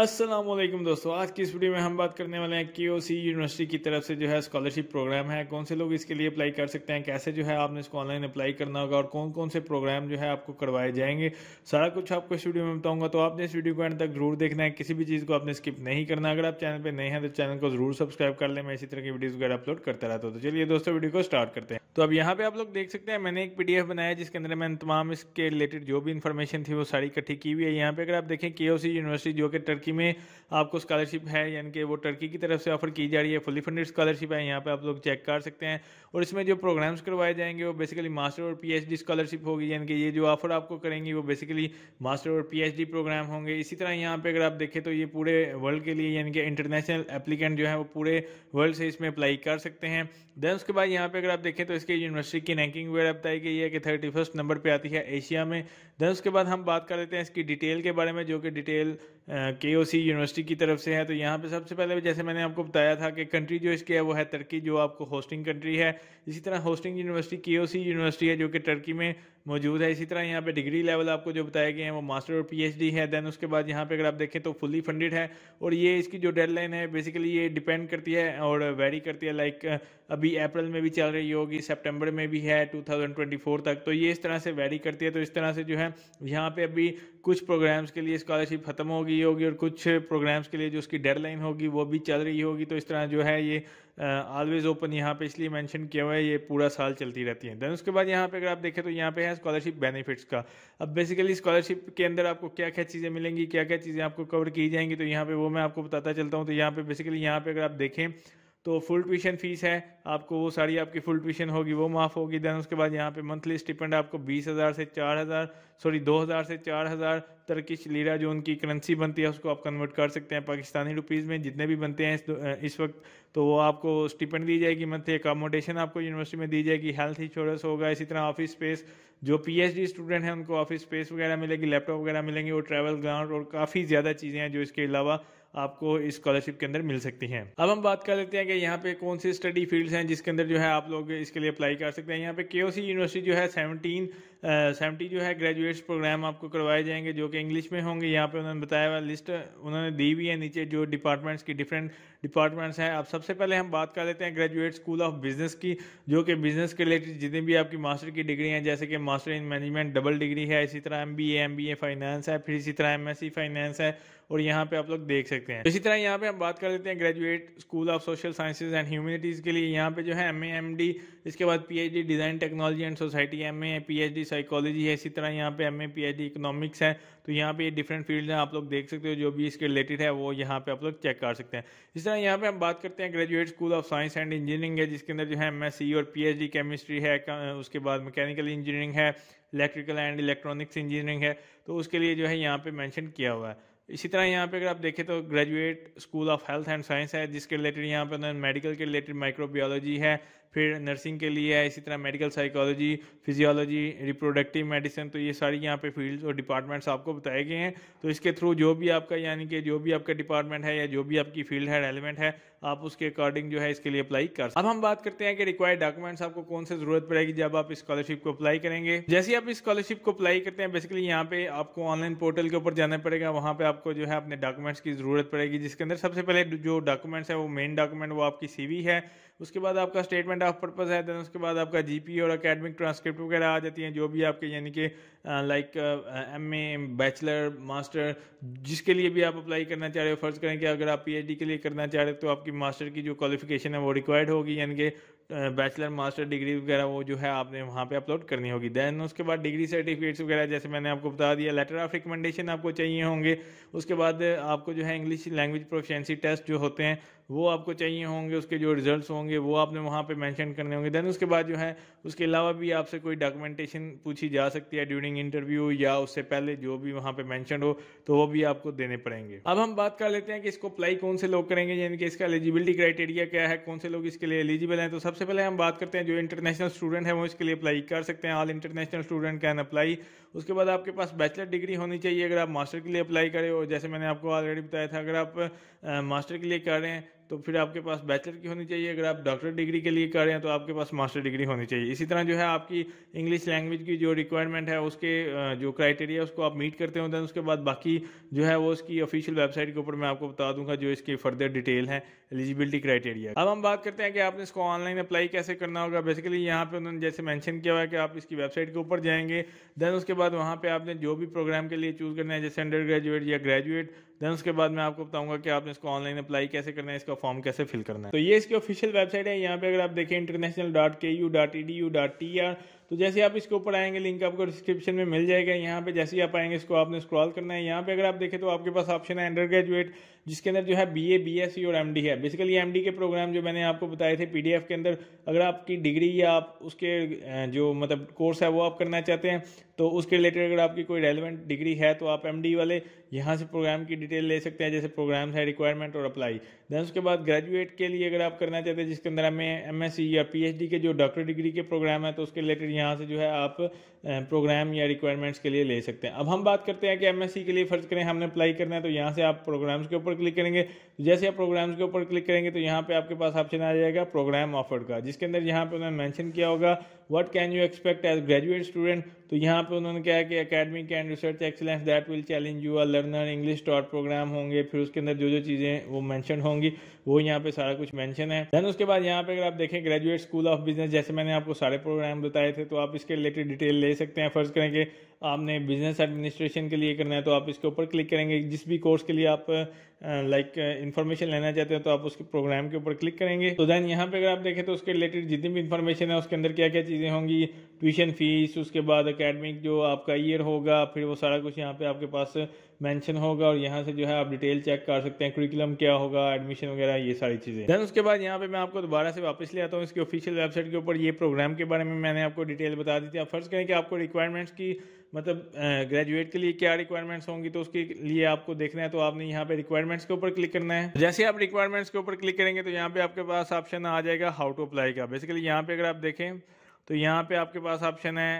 असलम दोस्तों आज की इस वीडियो में हम बात करने वाले हैं के यूनिवर्सिटी की तरफ से जो है स्कॉलरशिप प्रोग्राम है कौन से लोग इसके लिए अप्लाई कर सकते हैं कैसे जो है आपने इसको ऑनलाइन अप्लाई करना होगा और कौन कौन से प्रोग्राम जो है आपको करवाए जाएंगे सारा कुछ आपको इस वीडियो में बताऊंगा तो आपने इस वीडियो को एंड तक जरूर देखना है किसी भी चीज़ को आपने स्किप नहीं करना अगर आप चैनल पर नए हैं तो चैनल को जरूर सब्सक्राइब कर लें मैं इसी तरह की वीडियोज़ वगैरह अपलोड करता रहता हूँ तो चलिए दोस्तों वीडियो को स्टार्ट करते हैं तो अब यहाँ पे आप लोग देख सकते हैं मैंने एक पीडीएफ बनाया जिसके अंदर मैंने तमाम इसके रिलेटेड जो भी इन्फॉर्मेशन थी वो सारी इकट्ठी की हुई है यहाँ पे अगर आप देखें के यूनिवर्सिटी जो कि टर्की टर्की में आपको स्कॉलरशिप है यानी कि वो टर्की की तरफ से ऑफर की जा रही है फुली फंडेड स्कॉलरशिप है यहाँ पे आप लोग चेक कर सकते हैं और इसमें जो प्रोग्राम्स करवाए जाएंगे वो बेसिकली मास्टर और पीएचडी स्कॉलरशिप होगी यानी कि ये जो ऑफर आपको करेंगी वो बेसिकली मास्टर और पीएचडी प्रोग्राम होंगे इसी तरह यहाँ पे अगर आप देखें तो ये पूरे वर्ल्ड के लिए यानी कि इंटरनेशनल एप्लीकेंट जो है वो पूरे वर्ल्ड से इसमें अप्लाई कर सकते हैं देन उसके बाद यहाँ पे अगर आप देखें तो इसके यूनिवर्सिटी की रैंकिंग वगैरह बताई गई है कि थर्टी फर्स्ट नंबर पर आती है एशिया में देन उसके बाद हम बात कर लेते हैं इसकी डिटेल के बारे में जो कि डिटेल के ओ सी यूनिवर्सिटी की तरफ से है तो यहाँ पे सबसे पहले जैसे मैंने आपको बताया था कि कंट्री जो इसकी है वो है तुर्की जो आपको होस्टिंग कंट्री है इसी तरह होस्टिंग यूनिवर्सिटी के यूनिवर्सिटी है जो कि टर्की में मौजूद है इसी तरह यहाँ पे डिग्री लेवल आपको जो बताया गया है वो मास्टर और पीएचडी है देन उसके बाद यहाँ पे अगर आप देखें तो फुली फंडेड है और ये इसकी जो डेडलाइन है बेसिकली ये डिपेंड करती है और वेरी करती है लाइक अभी अप्रैल में भी चल रही होगी सितंबर में भी है 2024 तक तो ये इस तरह से वैरी करती है तो इस तरह से जो है यहाँ पे अभी कुछ प्रोग्राम्स के लिए स्कॉलरशिप खत्म हो गई होगी और कुछ प्रोग्राम्स के लिए जो उसकी डेडलाइन होगी वो भी चल रही होगी तो इस तरह जो है ये ऑलवेज ओपन यहाँ पे इसलिए मेंशन किया हुआ है ये पूरा साल चलती रहती है देन उसके बाद यहाँ पे अगर आप देखें तो यहाँ पे है स्कॉलरशिप बेनिफिट्स का अब बेसिकली स्कॉलरशिप के अंदर आपको क्या क्या चीज़ें मिलेंगी क्या क्या चीज़ें आपको कवर की जाएंगी तो यहाँ पे वो मैं आपको बताता चलता हूँ तो यहाँ पे बेसिकली यहाँ पे अगर आप देखें तो फुल ट्यूशन फीस है आपको वो सारी आपकी फुल ट्यूशन होगी वो माफ़ होगी दैन उसके बाद यहाँ पे मंथली स्टिपेंड आपको बीस हज़ार से चार हज़ार सॉरी दो हज़ार से चार हज़ार तर्किश लीरा जो उनकी करेंसी बनती है उसको आप कन्वर्ट कर सकते हैं पाकिस्तानी रुपीज़ में जितने भी बनते हैं इस, इस वक्त तो वो आपको स्टिपेंड दी जाएगी मंथली अकोमोडेशन आपको यूनिवर्सिटी में दी जाएगी हेल्थ इंश्योरेंस होगा इसी तरह ऑफिस स्पेस जो पी स्टूडेंट हैं उनको ऑफिस स्पेस वगैरह मिलेगी लैपटॉप वगैरह मिलेंगे और ट्रैवल ग्राउंड और काफ़ी ज़्यादा चीज़ें हैं जो इसके अलावा आपको इस स्कॉलरशिप के अंदर मिल सकती हैं अब हम बात कर लेते हैं कि यहाँ पे कौन से स्टडी फील्ड्स हैं जिसके अंदर जो है आप लोग इसके लिए अप्लाई कर सकते हैं यहाँ पे के यूनिवर्सिटी जो है सेवनटीन सेवेंटी जो है ग्रेजुएट्स प्रोग्राम आपको करवाए जाएंगे जो कि इंग्लिश में होंगे यहाँ पे उन्होंने बताया हुआ लिस्ट उन्होंने दी हुई है नीचे जो डिपार्टमेंट्स की डिफरेंट डिपार्टमेंट्स हैं अब सबसे पहले हम बात कर लेते हैं ग्रेजुएट स्कूल ऑफ बिजनेस की जो कि बिजनेस के रिलेटेड जितनी भी आपकी मास्टर की डिग्री हैं जैसे कि master in management double degree है इसी तरह M B M B A finance है फिर इसी तरह एम एस सी फाइनेंस है और यहाँ पे आप लोग देख सकते हैं इसी तरह यहाँ पे हम बात कर लेते हैं graduate school of social sciences and humanities के लिए यहाँ पे जो है एम ए एम डी इसके बाद P H D design technology and society M A P H D psychology है इसी तरह यहाँ पे M A P H D economics है तो यहाँ पे ये डिफरेंट फील्ड हैं आप लोग देख सकते हो जो भी इसके रिलेटेड है वो यहाँ पे आप लोग चेक कर सकते हैं इस तरह यहाँ पे हम बात करते हैं graduate school of science and engineering है जिसके अंदर जो है एम एस सी और पी एच डी केमिस्ट्री है उसके बाद मैकेनिकल इंजीनियरिंग है इलेक्ट्रिकल एंड इलेक्ट्रॉनिक्स इंजीनियरिंग है तो उसके लिए जो है यहाँ पे मैंशन किया हुआ है इसी तरह यहाँ पे अगर आप देखें तो graduate school of health and science है जिसके रिलेटेड यहाँ पे उन्होंने मेडिकल के रिलेटेड माइक्रोबियोलॉजी है फिर नर्सिंग के लिए है इसी तरह medical psychology physiology reproductive medicine तो ये सारी यहाँ पे फील्ड्स और डिपार्टमेंट्स आपको बताए गए हैं तो इसके थ्रू जो भी आपका यानी कि जो भी आपका डिपार्टमेंट है या जो भी आपकी फील्ड है रेलिवेंट है आप उसके अकॉर्डिंग जो है इसके लिए अप्लाई कर अब हम बात करते हैं कि रिक्वायर्ड डॉक्यूमेंट्स आपको कौन से जरूरत पड़ेगी जब आप स्कॉलरशिप को अप्लाई करेंगे जैसे आप स्कॉलरशिप को अप्लाई करते हैं बेसिकली यहाँ पे आपको ऑनलाइन पोर्टल के ऊपर जाना पड़ेगा वहाँ पे आपको जो है अपने डॉक्यूमेंट्स की जरूरत पड़ेगी जिसके अंदर सबसे पहले जो डॉक्यूमेंट्स है वो मेन डॉक्यूमेंट वो आपकी सीवी है उसके बाद आपका स्टेटमेंट ऑफ पर्पज़ है देन उसके बाद आपका जी और अकेडमिक ट्रांसक्रिप्ट वगैरह आ जाती हैं जो भी आपके यानी कि like M A bachelor master जिसके लिए भी आप अप्लाई करना चाह रहे हो फ़र्ज़ करें कि अगर आप पीएचडी के लिए करना चाह रहे हो तो आपकी मास्टर की जो क्वालिफिकेशन है वो रिक्वायर्ड होगी यानी कि बैचलर मास्टर डिग्री वगैरह वो जो है आपने वहाँ पे अपलोड करनी होगी दैन उसके बाद डिग्री सर्टिफिकेट्स वगैरह जैसे मैंने आपको बता दिया लेटर ऑफ रिकमेंडेशन आपको चाहिए होंगे उसके बाद uh, आपको जो है इंग्लिश लैंग्वेज प्रोफिशेंसी टेस्ट जो होते हैं वो आपको चाहिए होंगे उसके जो रिजल्ट्स होंगे वो आपने वहाँ पे मेंशन करने होंगे देन उसके बाद जो है उसके अलावा भी आपसे कोई डॉक्यूमेंटेशन पूछी जा सकती है ड्यूरिंग ड्यूरिंग इंटरव्यू या उससे पहले जो भी वहां पे मैंशन हो तो वो भी आपको देने पड़ेंगे अब हम बात कर लेते हैं कि इसको अप्लाई कौन से लोग करेंगे यानी कि इसका एलिजिबिलिटी क्राइटेरिया क्या है कौन से लोग इसके लिए एलिजिबल हैं तो सबसे पहले हम बात करते हैं जो इंटरनेशनल स्टूडेंट है वो इसके लिए अप्लाई कर सकते हैं all international student can apply उसके बाद आपके पास बैचलर डिग्री होनी चाहिए अगर आप मास्टर के लिए अप्लाई करें और जैसे मैंने आपको ऑलरेडी बताया था अगर आप मास्टर के लिए कर रहे हैं तो फिर आपके पास बैचलर की होनी चाहिए अगर आप डॉक्टर डिग्री के लिए कर रहे हैं तो आपके पास मास्टर डिग्री होनी चाहिए इसी तरह जो है आपकी इंग्लिश लैंग्वेज की जो रिक्वायरमेंट है उसके जो क्राइटेरिया उसको आप मीट करते हो दैन उसके बाद बाकी जो है वो उसकी ऑफिशियल वेबसाइट के ऊपर मैं आपको बता दूंगा जो इसकी फर्दर डिटेल है एलिजिबिलिटी क्राइटेरिया अब हम बात करते हैं कि आपने इसको ऑनलाइन अप्लाई कैसे करना होगा बेसिकली यहाँ पे उन्होंने जैसे मैंशन किया हुआ कि आप इसकी वेबसाइट के ऊपर जाएंगे दैन उसके बाद वहाँ पर आपने जो भी प्रोग्राम के लिए चूज़ करना है जैसे अंडर ग्रेजुएट या ग्रेजुएट देन उसके बाद मैं आपको बताऊंगा कि आपने इसको ऑनलाइन अप्लाई कैसे करना है इसका फॉर्म कैसे फिल करना है तो ये इसकी ऑफिशियल वेबसाइट है यहाँ पे अगर आप देखें international dot K U dot E D U dot T R तो जैसे आप इसके ऊपर आएंगे लिंक आपको डिस्क्रिप्शन में मिल जाएगा यहाँ पे जैसे ही आप आएंगे इसको आपने स्क्रॉल करना है यहाँ पे अगर आप देखें तो आपके पास ऑप्शन है अंडर ग्रेजुएट जिसके अंदर जो है B A B S C और एम डी है बेसिकली एम डी के प्रोग्राम जो मैंने आपको बताए थे पी डी एफ के अंदर अगर आपकी डिग्री या आप उसके जो मतलब कोर्स है वो आप करना चाहते हैं तो उसके रिलेटेड अगर आपकी कोई रेलिवेंट डिग्री है तो आप एम e वाले यहाँ से प्रोग्राम की डिटेल ले सकते हैं जैसे प्रोग्राम्स है रिक्वायरमेंट और अप्लाई दैन उसके बाद ग्रेजुएट के लिए अगर आप करना चाहते हैं जिसके अंदर हमें एम या पी के जो डॉक्टर डिग्री के प्रोग्राम है तो उसके रिलेटेड यहाँ से जो है आप प्रोग्राम या रिक्वायरमेंट्स के लिए ले सकते हैं अब हम बात करते हैं कि एम के लिए फ़र्ज़ करें हमने अप्लाई करना है तो यहाँ से आप प्रोग्राम्स के ऊपर क्लिक करेंगे जैसे आप प्रोग्राम्स के ऊपर क्लिक करेंगे तो यहाँ पर आपके पास ऑप्शन आ जाएगा प्रोग्राम ऑफर्ड का जिसके अंदर यहाँ पर उन्होंने मैंशन किया होगा what can you expect as graduate student तो यहाँ पर उन्होंने कहा कि academic and research excellence that will challenge you are learner English dot program होंगे फिर उसके अंदर जो जो चीज़ें वो मैंशन होंगे होंगी वो यहाँ पे सारा कुछ मेंशन है देन उसके बाद यहाँ पे अगर आप देखें ग्रेजुएट स्कूल ऑफ बिजनेस जैसे मैंने आपको सारे प्रोग्राम बताए थे तो आप इसके रिलेटेड डिटेल ले सकते हैं फर्ज करें कि आपने बिजनेस एडमिनिस्ट्रेशन के लिए करना है तो आप इसके ऊपर क्लिक करेंगे जिस भी कोर्स के लिए आप लाइक इन्फॉर्मेशन लेना चाहते हो तो आप उसके प्रोग्राम के ऊपर क्लिक करेंगे तो दैन यहाँ पे अगर आप देखें तो उसके रिलेटेड जितनी भी इन्फॉर्मेशन है उसके अंदर क्या क्या चीज़ें होंगी ट्यूशन फीस उसके बाद अकेडमिक जो आपका ईयर होगा फिर वो सारा कुछ यहाँ पर आपके पास मैंशन होगा और यहाँ से जो है आप डिटेल चेक कर सकते हैं करिकुलम क्या होगा एडमिशन वगैरह ये सारी चीज़ें दैन उसके बाद यहाँ पर मैं आपको दोबारा से वापस ले आता हूँ इसके ऑफिशियल वेबसाइट के ऊपर ये प्रोग्राम के बारे में मैंने आपको डिटेल बता दी थी आप फर्ज करें कि आपको रिक्वायरमेंट्स की मतलब ग्रेजुएट के लिए क्या रिक्वायरमेंट्स होंगी तो उसके लिए आपको देखना है तो आपने यहाँ पे रिक्वायरमेंट्स के ऊपर क्लिक करना है जैसे आप रिक्वायरमेंट्स के ऊपर क्लिक करेंगे तो यहाँ पे आपके पास ऑप्शन आ जाएगा हाउ टू अप्लाई का बेसिकली यहाँ पे अगर आप देखें तो यहाँ पे आपके पास ऑप्शन है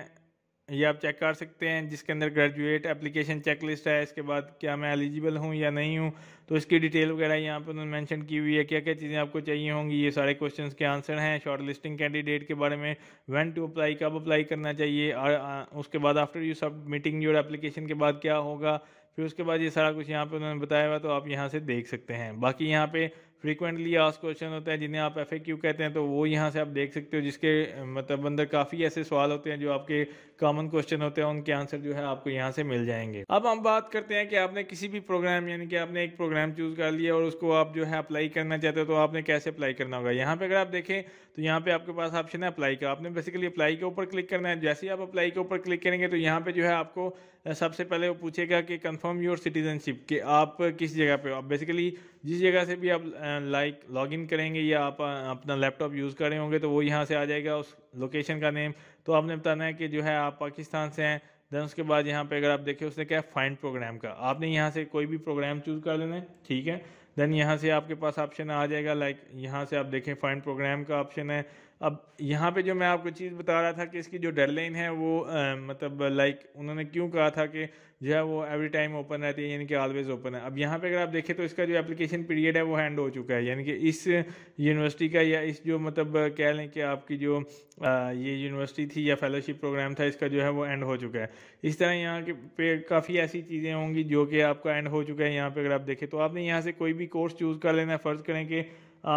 ये आप चेक कर सकते हैं जिसके अंदर ग्रेजुएट एप्लीकेशन चेक लिस्ट है इसके बाद क्या मैं एलिजिबल हूँ या नहीं हूँ तो इसकी डिटेल वगैरह यहाँ पर उन्होंने मेंशन की हुई है क्या क्या चीज़ें आपको चाहिए होंगी ये सारे क्वेश्चंस के आंसर हैं शॉर्ट लिस्टिंग कैंडिडेट के बारे में वन टू अप्लाई कब अप्लाई करना चाहिए और उसके बाद after you submitting your application के बाद क्या होगा फिर उसके बाद ये सारा कुछ यहाँ पर उन्होंने बताया हुआ तो आप यहाँ से देख सकते हैं बाकी यहाँ पर फ्रीक्वेंटली आज क्वेश्चन होते हैं जिन्हें आप एफ कहते हैं तो वो यहाँ से आप देख सकते हो जिसके मतलब अंदर काफ़ी ऐसे सवाल होते हैं जो आपके कॉमन क्वेश्चन होते हैं उनके आंसर जो है आपको यहाँ से मिल जाएंगे अब हम बात करते हैं कि आपने किसी भी प्रोग्राम यानी कि आपने एक प्रोग्राम चूज़ कर लिया और उसको आप जो है अप्लाई करना चाहते हो तो आपने कैसे अप्लाई करना होगा यहाँ पर अगर आप देखें तो यहाँ पर आपके पास ऑप्शन है अप्लाई का आपने बेसिकली अप्लाई के ऊपर क्लिक करना है जैसे ही आप अप्लाई के ऊपर क्लिक करेंगे तो यहाँ पर जो है आपको सबसे पहले वो पूछेगा कि कंफर्म योर सिटीजनशिप कि आप किस जगह पे हो आप बेसिकली जिस जगह से भी आप लाइक लॉग इन करेंगे या आप अपना लैपटॉप यूज़ कर रहे होंगे तो वो यहाँ से आ जाएगा उस लोकेशन का नेम तो आपने बताना है कि जो है आप पाकिस्तान से हैं देन उसके बाद यहाँ पे अगर आप देखें उसने क्या फाइंड प्रोग्राम का आपने यहाँ से कोई भी प्रोग्राम चूज़ कर लेना है ठीक है देन यहाँ से आपके पास ऑप्शन आ जाएगा लाइक यहाँ से आप देखें फाइंड प्रोग्राम का ऑप्शन है अब यहाँ पे जो मैं आपको चीज़ बता रहा था कि इसकी जो डेडलाइन है वो आ, मतलब लाइक उन्होंने क्यों कहा था कि जो है वो एवरी टाइम ओपन रहती है यानी कि ऑलवेज ओपन है अब यहाँ पे अगर आप देखें तो इसका जो एप्लीकेशन पीरियड है वो हैंड हो चुका है यानी कि इस यूनिवर्सिटी का या इस जो मतलब कह लें कि आपकी जो आ, ये यूनिवर्सिटी थी या फेलोशिप प्रोग्राम था इसका जो है वो एंड हो चुका है इस तरह यहाँ के पे काफ़ी ऐसी चीज़ें होंगी जो कि आपका एंड हो चुका है यहाँ पर अगर आप देखें तो आपने यहाँ से कोई भी कोर्स चूज़ कर लेना है फ़र्ज़ करें कि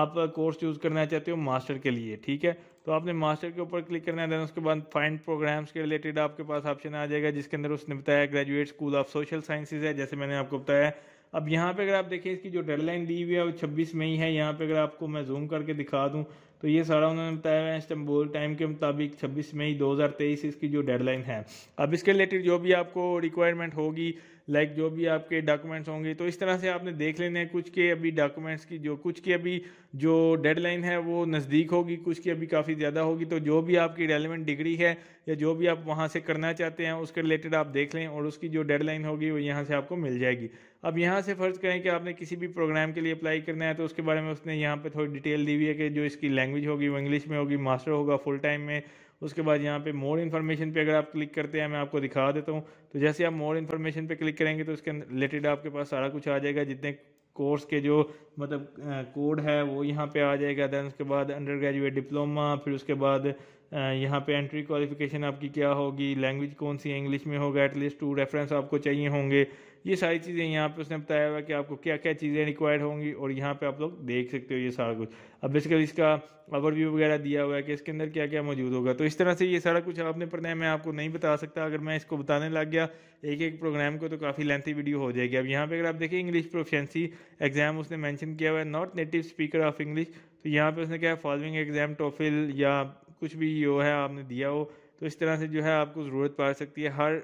आप कोर्स चूज़ करना चाहते हो मास्टर के लिए ठीक है तो आपने मास्टर के ऊपर क्लिक करना है देन उसके बाद फाइंड प्रोग्राम्स के रिलेटेड आपके पास ऑप्शन आ जाएगा जिसके अंदर उसने बताया graduate school of social sciences है जैसे मैंने आपको बताया अब यहाँ पे अगर आप देखें इसकी जो डेडलाइन दी हुई है वो छब्बीस मई है यहाँ पे अगर आपको मैं जूम करके दिखा दूँ तो ये सारा उन्होंने बताया है इस्तेमाल टाइम के मुताबिक 26 मई 2023 इसकी जो डेडलाइन है अब इसके रिलेटेड जो भी आपको रिक्वायरमेंट होगी लाइक जो भी आपके डॉक्यूमेंट्स होंगे तो इस तरह से आपने देख लेने हैं कुछ के अभी डॉक्यूमेंट्स की जो कुछ की अभी जो डेडलाइन है वो नज़दीक होगी कुछ की अभी काफ़ी ज़्यादा होगी तो जो भी आपकी रेलिवेंट डिग्री है या जो भी आप वहाँ से करना चाहते हैं उसके रिलेटेड आप देख लें और उसकी जो डेडलाइन होगी वो यहाँ से आपको मिल जाएगी अब यहाँ से फ़र्ज़ करें कि आपने किसी भी प्रोग्राम के लिए अप्लाई करना है तो उसके बारे में उसने यहाँ पर थोड़ी डिटेल दी हुई है कि जो इसकी लैंग्वेज होगी वो इंग्लिश में होगी मास्टर होगा फुल टाइम में उसके बाद यहाँ पे मोर इन्फॉर्मेशन पे अगर आप क्लिक करते हैं मैं आपको दिखा देता हूँ तो जैसे आप मोर इन्फॉर्मेशन पे क्लिक करेंगे तो उसके रिलेटेड आपके पास सारा कुछ आ जाएगा जितने कोर्स के जो मतलब कोड है वो यहाँ पे आ जाएगा दैन उसके बाद अंडर ग्रेजुएट डिप्लोमा फिर उसके बाद यहाँ पे एंट्री क्वालिफिकेशन आपकी क्या होगी लैंग्वेज कौन सी है इंग्लिश में होगा एटलीस्ट टू रेफरेंस आपको चाहिए होंगे ये सारी चीज़ें यहाँ पे उसने बताया हुआ कि आपको क्या क्या चीज़ें रिक्वायर्ड होंगी और यहाँ पे आप लोग देख सकते हो ये सारा कुछ अब बेसिकली इसका ओवरव्यू वगैरह दिया हुआ है कि इसके अंदर क्या क्या मौजूद होगा तो इस तरह से ये सारा कुछ आपने पढ़ना है मैं आपको नहीं बता सकता अगर मैं इसको बताने लग गया एक एक प्रोग्राम को तो काफ़ी लेंथी वीडियो हो जाएगी अब यहाँ पर अगर आप देखें इंग्लिश प्रोफिशेंसी एग्जाम उसने मैंशन किया हुआ है not native speaker of English तो यहाँ पर उसने क्या है फॉलोइंग एग्जाम टोफिल या कुछ भी जो है आपने दिया हो तो इस तरह से जो है आपको ज़रूरत पड़ सकती है हर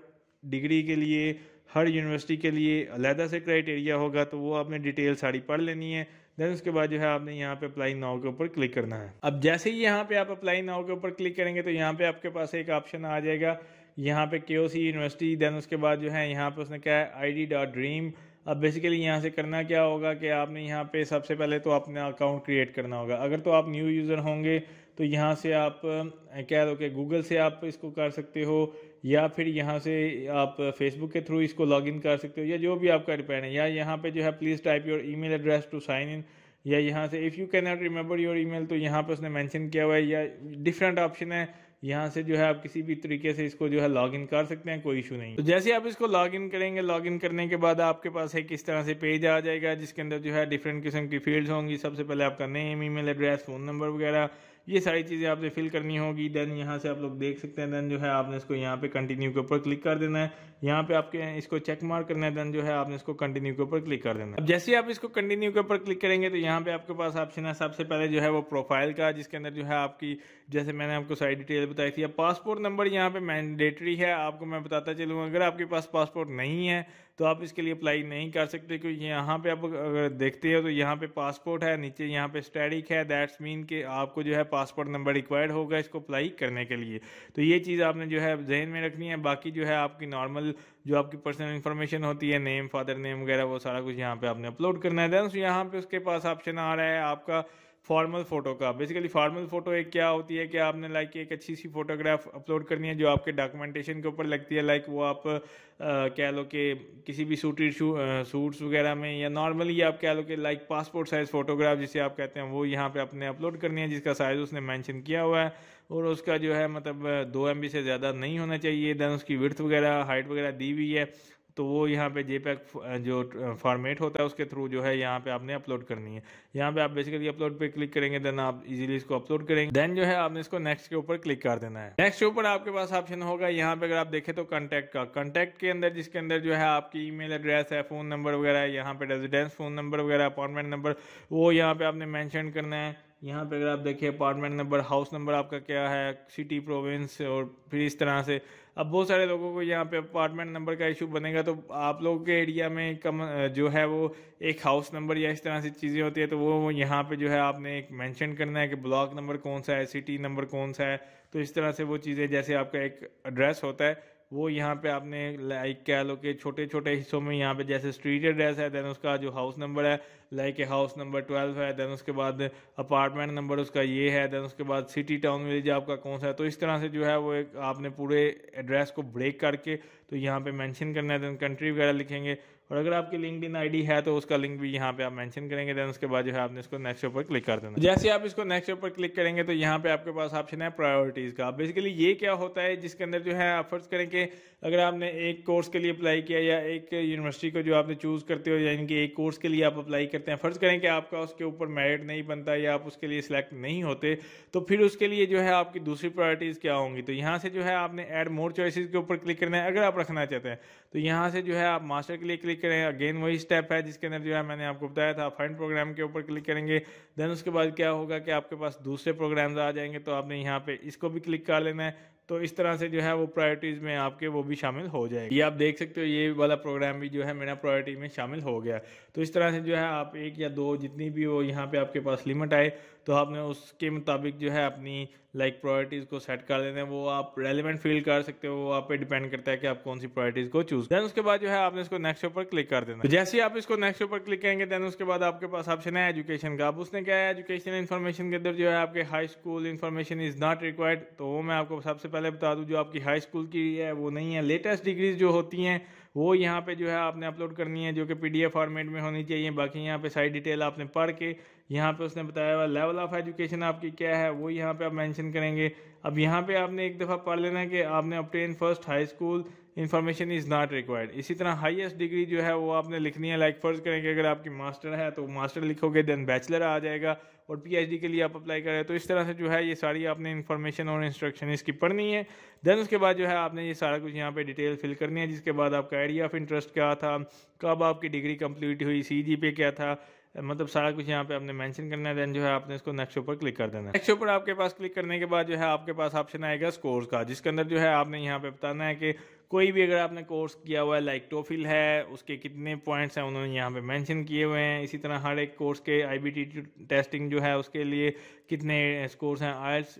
डिग्री के लिए हर यूनिवर्सिटी के लिए अलहदा से क्राइटेरिया होगा तो वो आपने डिटेल सारी पढ़ लेनी है देन उसके बाद जो है आपने यहाँ पे अप्लाई नाव के ऊपर क्लिक करना है अब जैसे ही यहाँ पे आप अप्लाई नाव के ऊपर क्लिक करेंगे तो यहाँ पे आपके पास एक ऑप्शन आ जाएगा यहाँ पे के यूनिवर्सिटी देन उसके बाद जो है यहाँ पे उसने क्या है आई डी डॉट ड्रीम अब बेसिकली यहाँ से करना क्या होगा कि आपने यहाँ पे सबसे पहले तो अपना अकाउंट क्रिएट करना होगा अगर तो आप न्यू यूज़र होंगे तो यहाँ से आप कह दो कि गूगल से आप इसको कर सकते हो या फिर यहाँ से आप फेसबुक के थ्रू इसको लॉग इन कर सकते हो या जो भी आपका डिपेंड है या यहाँ पे जो है please type your email address to sign in या यहाँ से if you can not remember your email तो यहाँ पे उसने मेंशन किया हुआ है या डिफरेंट ऑप्शन है यहाँ से जो है आप किसी भी तरीके से इसको जो है लॉग इन कर सकते हैं कोई इशू नहीं तो जैसे आप इसको लॉग इन करेंगे लॉग इन करने के बाद आपके पास एक इस तरह से पेज आ जाएगा जिसके अंदर जो है डिफरेंट किस्म की फील्ड्स होंगी सबसे पहले आपका name email address phone number वगैरह ये सारी चीज़ें आपने फिल करनी होगी देन यहाँ से आप लोग देख सकते हैं देन जो है आपने इसको यहाँ पे कंटिन्यू के ऊपर क्लिक कर देना है यहाँ पे आपके इसको चेक मार्क करना है देन जो है आपने इसको कंटिन्यू के ऊपर क्लिक कर देना है अब जैसे आप इसको कंटिन्यू के ऊपर क्लिक करेंगे तो यहाँ पे आपके पास ऑप्शन है सबसे पहले जो है वो प्रोफाइल का जिसके अंदर जो है आपकी जैसे मैंने आपको सारी डिटेल बताई थी अब पासपोर्ट नंबर यहाँ पे मैंडेटरी है आपको मैं बताता चलूँगा अगर आपके पास पासपोर्ट नहीं है तो आप इसके लिए अप्लाई नहीं कर सकते क्योंकि यहाँ पे आप अगर देखते हो तो यहाँ पे पासपोर्ट है नीचे यहाँ पे स्टैडिक है दैट्स मीन कि आपको जो है पासपोर्ट नंबर रिक्वायर्ड होगा इसको अप्लाई करने के लिए तो ये चीज़ आपने जो है जहन में रखनी है बाकी जो है आपकी नॉर्मल जो आपकी पर्सनल इन्फॉर्मेशन होती है नेम फादर नेम वगैरह वो सारा कुछ यहाँ पर आपने अपलोड करना है देन यहाँ पर उसके पास ऑप्शन आ रहा है आपका फॉर्मल फ़ोटो का बेसिकली फॉर्मल फ़ोटो एक क्या होती है कि आपने लाइक एक अच्छी सी फोटोग्राफ अपलोड करनी है जो आपके डॉक्यूमेंटेशन के ऊपर लगती है लाइक वो आप कह लो कि किसी भी सूट सूट्स वगैरह में या नॉर्मली आप कह लो कि लाइक पासपोर्ट साइज़ फ़ोटोग्राफ जिसे आप कहते हैं वो यहाँ पे आपने अपलोड करनी है जिसका साइज़ उसने मैंशन किया हुआ है और उसका जो है मतलब दो एम से ज़्यादा नहीं होना चाहिए दैन उसकी विर्थ वगैरह हाइट वगैरह दी हुई है तो वो यहाँ पे जे जो फॉर्मेट होता है उसके थ्रू जो है यहाँ पे आपने अपलोड करनी है यहाँ पे आप बेसिकली अपलोड पे क्लिक करेंगे देन आप इजीली इसको अपलोड करेंगे देन जो है आपने इसको नेक्स्ट के ऊपर क्लिक कर देना है नेक्स्ट के ऊपर आपके पास ऑप्शन होगा यहाँ पे अगर आप देखें तो कॉन्टैक्ट का कॉन्टैक्ट के अंदर जिसके अंदर जो है आपकी ई एड्रेस है फोन नंबर वगैरह यहाँ पे रेजिडेंस फोन नंबर वगैरह अपॉइंटमेंट नंबर वो यहाँ पे आपने मैंशन करना है यहाँ पे अगर आप देखिए अपार्टमेंट नंबर हाउस नंबर आपका क्या है सिटी प्रोविंस और फिर इस तरह से अब बहुत सारे लोगों को यहाँ पे अपार्टमेंट नंबर का इशू बनेगा तो आप लोगों के एरिया में कम जो है वो एक हाउस नंबर या इस तरह से चीज़ें होती है तो वो यहाँ पर जो है आपने एक मैंशन करना है कि ब्लॉक नंबर कौन सा है सिटी नंबर कौन सा है तो इस तरह से वो चीज़ें जैसे आपका एक एड्रेस होता है वो यहाँ पे आपने लाइक कह लो कि छोटे छोटे हिस्सों में यहाँ पे जैसे स्ट्रीट एड्रेस है देन उसका जो हाउस नंबर है लाइक हाउस नंबर ट्वेल्व है देन उसके बाद अपार्टमेंट नंबर उसका ये है देन उसके बाद सिटी टाउन विलेज आपका कौन सा है तो इस तरह से जो है वो एक आपने पूरे एड्रेस को ब्रेक करके तो यहाँ पे मेंशन करना है देन कंट्री वगैरह लिखेंगे और अगर आपकी लिंक इन आई है तो उसका लिंक भी यहाँ पे आप मेंशन करेंगे देन उसके बाद जो है आपने इसको नेक्स्ट ऊपर क्लिक कर देना जैसे आप इसको नेक्स्ट ऊपर क्लिक करेंगे तो यहाँ पे आपके पास ऑप्शन है प्रायोरिटीज़ का बेसिकली ये क्या होता है जिसके अंदर जो है आप फर्ज करें कि अगर आपने एक कोर्स के लिए अप्लाई किया या एक यूनिवर्सिटी को जो आपने चूज़ करते हो यानी कि एक कोर्स के लिए आप अप्लाई करते हैं फर्ज करें कि आपका उसके ऊपर मेरिट नहीं बनता या आप उसके लिए सिलेक्ट नहीं होते तो फिर उसके लिए जो है आपकी दूसरी प्रायोरिटीज़ क्या होंगी तो यहाँ से जो है आपने एड मोर चॉइसिस के ऊपर क्लिक करना है अगर आप आप रखना चाहते हैं तो यहाँ से जो है आप मास्टर के लिए क्लिक करें अगेन वही स्टेप है जिसके अंदर जो है मैंने आपको बताया था फंड प्रोग्राम के ऊपर क्लिक करेंगे देन उसके बाद क्या होगा कि आपके पास दूसरे प्रोग्राम्स आ जाएंगे तो आपने यहाँ पे इसको भी क्लिक कर लेना है तो इस तरह से जो है वो प्रायोरिटीज़ में आपके वो भी शामिल हो जाएगी ये आप देख सकते हो ये वाला प्रोग्राम भी जो है मेरा प्रायोरिटी में शामिल हो गया तो इस तरह से जो है आप एक या दो जितनी भी वो यहाँ पे आपके पास लिमिट आए तो आपने उसके मुताबिक जो है अपनी लाइक प्रायोरिटीज़ को सेट कर लेना है वो आप रेलिवेंट फील कर सकते हो वो आप पे डिपेंड करता है कि आप कौन सी प्रायोरिटीज़ को चूज़ यूज देन उसके बाद जो है आपने इसको नेक्स्ट ऊपर क्लिक कर देना जैसे ही आप इसको नेक्स्ट ऊपर क्लिक करेंगे देन उसके बाद आपके पास ऑप्शन है एजुकेशन का अब उसने क्या है एजुकेशन इन्फॉर्मेशन के अंदर जो है आपके high school information is not required तो वो मैं आपको सबसे पहले बता दूँ जो आपकी हाई स्कूल की है वो नहीं है लेटेस्ट डिग्रीज जो होती हैं वो यहाँ पे जो है आपने अपलोड करनी है जो कि पीडीएफ फॉर्मेट में होनी चाहिए बाकी यहाँ पे सारी डिटेल आपने पढ़ के यहाँ पे उसने बताया हुआ लेवल ऑफ एजुकेशन आपकी क्या है वो यहाँ पे आप मेंशन करेंगे अब यहाँ पे आपने एक दफ़ा पढ़ लेना कि आपने obtain first high school information is not required इसी तरह हाईएस्ट डिग्री जो है वो आपने लिखनी है लाइक फर्ज करेंगे अगर आपकी मास्टर है तो मास्टर लिखोगे देन बैचलर आ जाएगा और पीएचडी के लिए आप अप्लाई करें तो इस तरह से जो है ये सारी आपने इन्फॉर्मेशन और इंस्ट्रक्शन इसकी पढ़नी है देन उसके बाद जो है आपने ये सारा कुछ यहाँ पे डिटेल फिल करनी है जिसके बाद आपका एरिया ऑफ इंटरेस्ट क्या था कब आपकी डिग्री कम्प्लीट हुई सी क्या था मतलब सारा कुछ यहाँ पे आपने मेंशन करना है देन जो है आपने इसको नेक्स्ट ऊपर क्लिक कर देना है नेक्स्ट ऊपर आपके पास क्लिक करने के बाद जो है आपके पास ऑप्शन आएगा स्कोर्स का जिसके अंदर जो है आपने यहाँ पे बताना है कि कोई भी अगर आपने कोर्स किया हुआ है लाइक टोफिल है उसके कितने पॉइंट्स हैं उन्होंने यहाँ पे मेंशन किए हुए हैं इसी तरह हर एक कोर्स के आई टेस्टिंग जो है उसके लिए कितने स्कोर्स eh, हैं आयल्स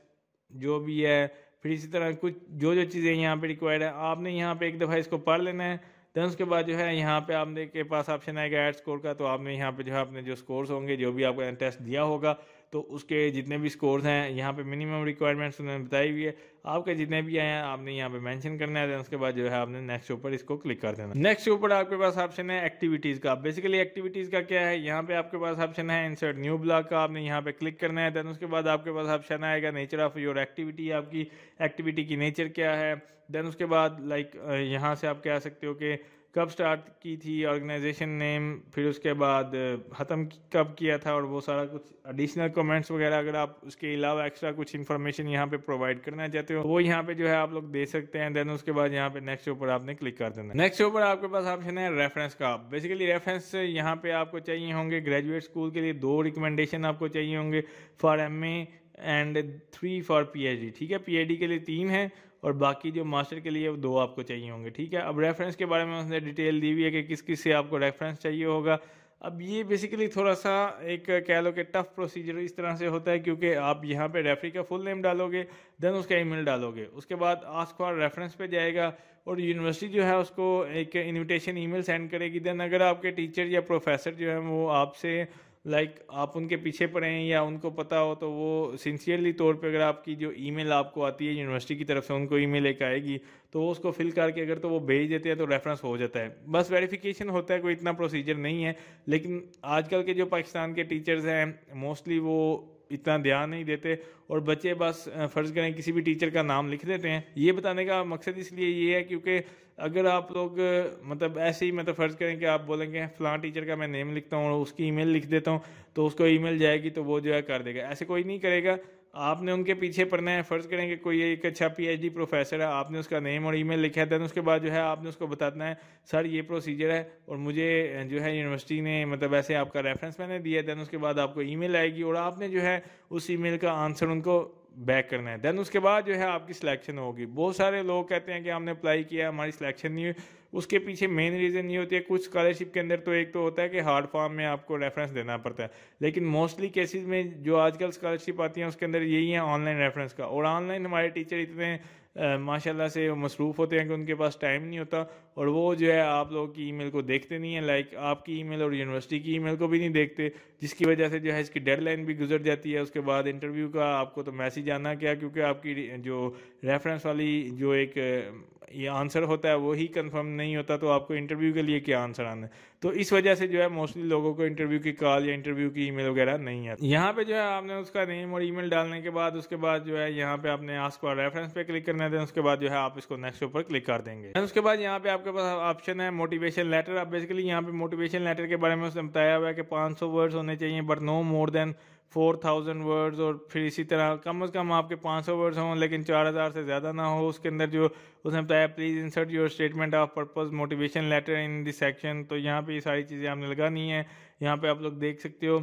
जो भी है फिर इसी तरह कुछ जो जो चीज़ें यहाँ पे रिक्वायर्ड है आपने यहाँ पे एक दफ़ा इसको पढ़ लेना है देन उसके बाद जो है यहाँ पे आपने के पास ऑप्शन आएगा एड स्कोर का तो आपने यहाँ पे जो है अपने जो स्कोर्स होंगे जो भी आपको टेस्ट दिया होगा तो उसके जितने भी स्कोर्स हैं यहाँ पे मिनिमम रिक्वायरमेंट्स उन्होंने बताई हुई है आपके जितने भी आए हैं आपने यहाँ पे मेंशन करना है उसके बाद जो है आपने नेक्स्ट ऊपर इसको क्लिक कर देना नेक्स्ट ऊपर आपके पास ऑप्शन है एक्टिविटीज़ का बेसिकली एक्टिविटीज़ का क्या है यहाँ पे आपके पास ऑप्शन है इंसर्ट न्यू ब्लॉक का आपने यहाँ पे क्लिक करना है देन उसके बाद आपके पास ऑप्शन आएगा नेचर ऑफ योर एक्टिविटी आपकी एक्टिविटी की नेचर क्या है देन उसके बाद लाइक यहाँ से आप कह सकते हो कि कब स्टार्ट की थी ऑर्गेनाइजेशन नेम फिर उसके बाद ख़त्म कब किया था और वो सारा कुछ एडिशनल कमेंट्स वगैरह अगर आप उसके अलावा एक्स्ट्रा कुछ इन्फॉर्मेशन यहाँ पे प्रोवाइड करना चाहते हो वो यहाँ पे जो है आप लोग दे सकते हैं देन उसके बाद यहाँ पे नेक्स्ट ऊपर आपने क्लिक कर देना नेक्स्ट ऊपर आपके पास ऑप्शन है रेफरेंस का बेसिकली रेफरेंस यहाँ पे आपको चाहिए होंगे ग्रेजुएट स्कूल के लिए दो रिकमेंडेशन आपको चाहिए होंगे for M and three for P ठीक है पी के लिए तीन है और बाकी जो मास्टर के लिए वो दो आपको चाहिए होंगे ठीक है अब रेफरेंस के बारे में उसने डिटेल दी हुई है कि किस किस से आपको रेफरेंस चाहिए होगा अब ये बेसिकली थोड़ा सा एक कह लो कि टफ प्रोसीजर इस तरह से होता है क्योंकि आप यहाँ पे रेफरी का फुल नेम डालोगे देन उसका ईमेल डालोगे उसके बाद आस्कवार रेफरेंस पे जाएगा और यूनिवर्सिटी जो है उसको एक इनविटेशन ईमेल सेंड करेगी देन अगर आपके टीचर या प्रोफेसर जो है वो आपसे लाइक like, आप उनके पीछे पड़े हैं या उनको पता हो तो वो सिंसियरली तौर पे अगर आपकी जो ईमेल आपको आती है यूनिवर्सिटी की तरफ से उनको ईमेल एक आएगी तो वो उसको फिल करके अगर तो वो भेज देते हैं तो रेफरेंस हो जाता है बस वेरिफिकेशन होता है कोई इतना प्रोसीजर नहीं है लेकिन आजकल के जो पाकिस्तान के टीचर्स हैं मोस्टली वो इतना ध्यान नहीं देते और बच्चे बस फ़र्ज़ करें किसी भी टीचर का नाम लिख देते हैं ये बताने का मकसद इसलिए ये है क्योंकि अगर आप लोग मतलब ऐसे ही मतलब फ़र्ज़ करें कि आप बोलेंगे फ़लाँ टीचर का मैं नेम लिखता हूँ और उसकी ईमेल लिख देता हूँ तो उसको ईमेल जाएगी तो वो जो है कर देगा ऐसे कोई नहीं करेगा आपने उनके पीछे पढ़ना है फ़र्ज़ करें कि कोई एक अच्छा पीएचडी प्रोफेसर है आपने उसका नेम और ईमेल लिखा है दैन उसके बाद जो है आपने उसको बताना है सर ये प्रोसीजर है और मुझे जो है यूनिवर्सिटी ने मतलब ऐसे आपका रेफरेंस मैंने दिया है दैन उसके बाद आपको ईमेल आएगी और आपने जो है उस ई का आंसर उनको बैक करना है दैन उसके बाद जो है आपकी सिलेक्शन होगी बहुत सारे लोग कहते हैं कि हमने अप्लाई किया हमारी सिलेक्शन नहीं हुई उसके पीछे मेन रीज़न ये होती है कुछ स्कॉलरशिप के अंदर तो एक तो होता है कि हार्ड फॉर्म में आपको रेफरेंस देना पड़ता है लेकिन मोस्टली केसेज में जो आजकल स्कॉलरशिप आती है उसके अंदर यही है ऑनलाइन रेफरेंस का और ऑनलाइन हमारे टीचर इतने माशाल्लाह से मसरूफ़ होते हैं कि उनके पास टाइम नहीं होता और वो जो है आप लोगों की ईमेल को देखते नहीं है लाइक आपकी ईमेल और यूनिवर्सिटी की ईमेल को भी नहीं देखते जिसकी वजह से जो है इसकी डेडलाइन भी गुजर जाती है उसके बाद इंटरव्यू का आपको तो मैसेज आना क्या क्योंकि आपकी जो रेफरेंस वाली जो एक ये आंसर होता है वही कन्फर्म कंफर्म नहीं होता तो आपको इंटरव्यू के लिए क्या आंसर आना है तो इस वजह से जो है मोस्टली लोगों को इंटरव्यू की कॉल या इंटरव्यू की ईमेल वगैरह नहीं आती यहाँ पे जो है आपने उसका नेम और ईमेल डालने के बाद उसके बाद जो है यहाँ पे आपने आस पास रेफरेंस पे क्लिक करना है उसके बाद जो है आप इसको नेक्स्ट ऊपर क्लिक कर देंगे उसके बाद यहाँ पे आपके पास ऑप्शन है मोटिवेशन लेटर आप बेसिकली यहाँ पे मोटिवेशन लेटर के बारे में उसने बताया हुआ है कि पांच वर्ड्स होने चाहिए but no more than four thousand words और फिर इसी तरह कम अज़ कम आपके पाँच सौ वर्ड्स हों लेकिन चार हज़ार से ज़्यादा ना हो उसके अंदर जो उसने बताया please insert your statement of purpose motivation letter in this section तो यहाँ पे ये सारी चीज़ें आपने लगानी है यहाँ पे आप लोग देख सकते हो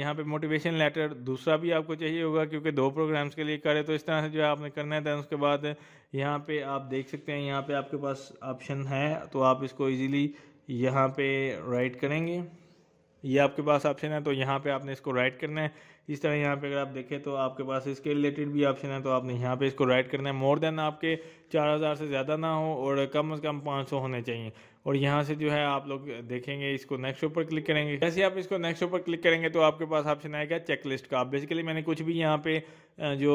यहाँ पे मोटिवेशन लेटर दूसरा भी आपको चाहिए होगा क्योंकि दो प्रोग्राम्स के लिए करें तो इस तरह से जो है आपने करना है उसके बाद यहाँ पे आप देख सकते हैं यहाँ पर आपके पास ऑप्शन है तो आप इसको ईज़ीली यहाँ पर राइट करेंगे ये आपके पास ऑप्शन है तो यहाँ पे आपने इसको राइट करना है इस तरह यहाँ पे अगर आप देखें तो आपके पास इसके रिलेटेड भी ऑप्शन है तो आपने यहाँ पे इसको राइट करना है मोर देन आपके चार हज़ार से ज़्यादा ना हो और कम से कम पाँच सौ होने चाहिए और यहाँ से जो है आप लोग देखेंगे इसको नेक्स्ट ऊपर क्लिक करेंगे जैसे आप इसको नेक्स्ट ऊपर क्लिक करेंगे तो आपके पास ऑप्शन आएगा चेकलिस्ट का बेसिकली मैंने कुछ भी यहाँ पे जो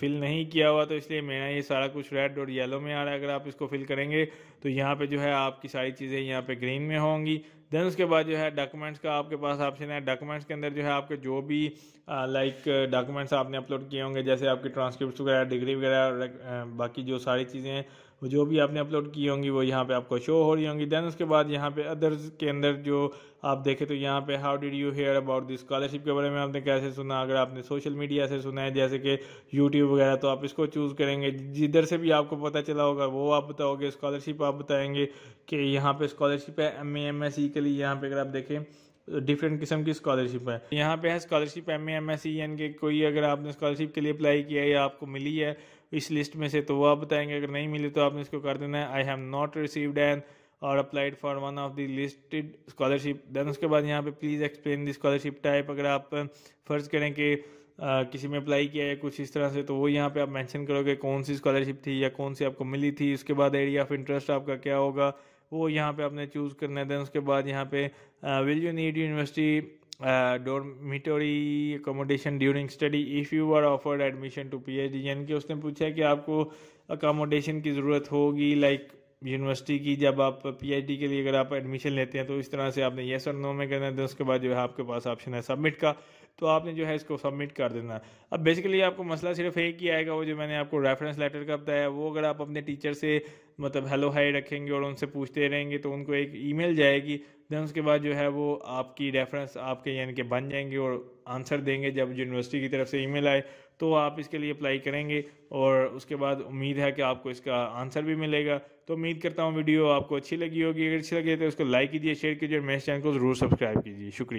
फिल नहीं किया हुआ तो इसलिए मेरा ये सारा कुछ रेड और येलो में आ रहा है अगर आप इसको फिल करेंगे तो यहाँ पे जो है आपकी सारी चीज़ें यहाँ पे ग्रीन में होंगी देन उसके बाद जो है डॉक्यूमेंट्स का आपके पास ऑप्शन है डॉक्यूमेंट्स के अंदर जो है आपके जो भी लाइक डॉक्यूमेंट्स आपने अपलोड किए होंगे जैसे आपकी ट्रांसक्रिप्ट वगैरह डिग्री वगैरह बाकी जो सारी चीज़ें हैं जो भी आपने अपलोड की होंगी वो यहाँ पे आपको शो हो रही होंगी दैन उसके बाद यहाँ पे अदर्स के अंदर जो आप देखें तो यहाँ पे how did you hear about this scholarship के बारे में आपने कैसे सुना अगर आपने सोशल मीडिया से सुना है जैसे कि यूट्यूब वगैरह तो आप इसको चूज़ करेंगे जिधर से भी आपको पता चला होगा वो आप बताओगे स्कॉलरशिप आप बताएंगे कि यहाँ पर स्कॉलरशिप है M A M S C के लिए यहाँ पर अगर आप देखें डिफरेंट किस्म की स्कॉलरशिप है यहाँ पे है scholarship M A M S C and के कोई अगर आपने स्कॉलरशिप के लिए अप्लाई किया है या आपको मिली है इस लिस्ट में से तो वो आप बताएंगे अगर नहीं मिली तो आपने इसको कर देना है I have not received and or applied for one of the listed scholarship then उसके बाद यहाँ पे please explain the scholarship type अगर आप फ़र्ज़ करें कि आ, किसी में अप्लाई किया है कुछ इस तरह से तो वो यहाँ पे आप मेंशन करोगे कौन सी स्कॉलरशिप थी या कौन सी आपको मिली थी उसके बाद एरिया ऑफ इंटरेस्ट आपका क्या होगा वो यहाँ पे आपने चूज़ करना है देन उसके बाद यहाँ पे will you need university dormitory accommodation during study if you are offered admission to P H D यानी कि उसने पूछा है कि आपको अकोमोडेशन की ज़रूरत होगी लाइक यूनिवर्सिटी की जब आप डी के लिए अगर आप एडमिशन लेते हैं तो इस तरह से आपने येस और नो में करना है उसके बाद जो है आपके पास ऑप्शन है सबमिट का तो आपने जो है इसको सबमिट कर देना अब बेसिकली आपको मसला सिर्फ एक ही आएगा वो जो मैंने आपको रेफरेंस लेटर का बताया वो अगर आप अपने टीचर से मतलब हेलो हाई रखेंगे और उनसे पूछते रहेंगे तो उनको एक ईमेल जाएगी दैन उसके बाद जो है वो आपकी रेफरेंस आपके यानी कि बन जाएंगे और आंसर देंगे जब यूनिवर्सिटी की तरफ से ईमेल आए तो आप इसके लिए अप्लाई करेंगे और उसके बाद उम्मीद है कि आपको इसका आंसर भी मिलेगा तो उम्मीद करता हूँ वीडियो आपको अच्छी लगी होगी अगर अच्छी है तो उसको लाइक कीजिए शेयर कीजिए और मेरे चैनल को ज़रूर सब्सक्राइब कीजिए शुक्रिया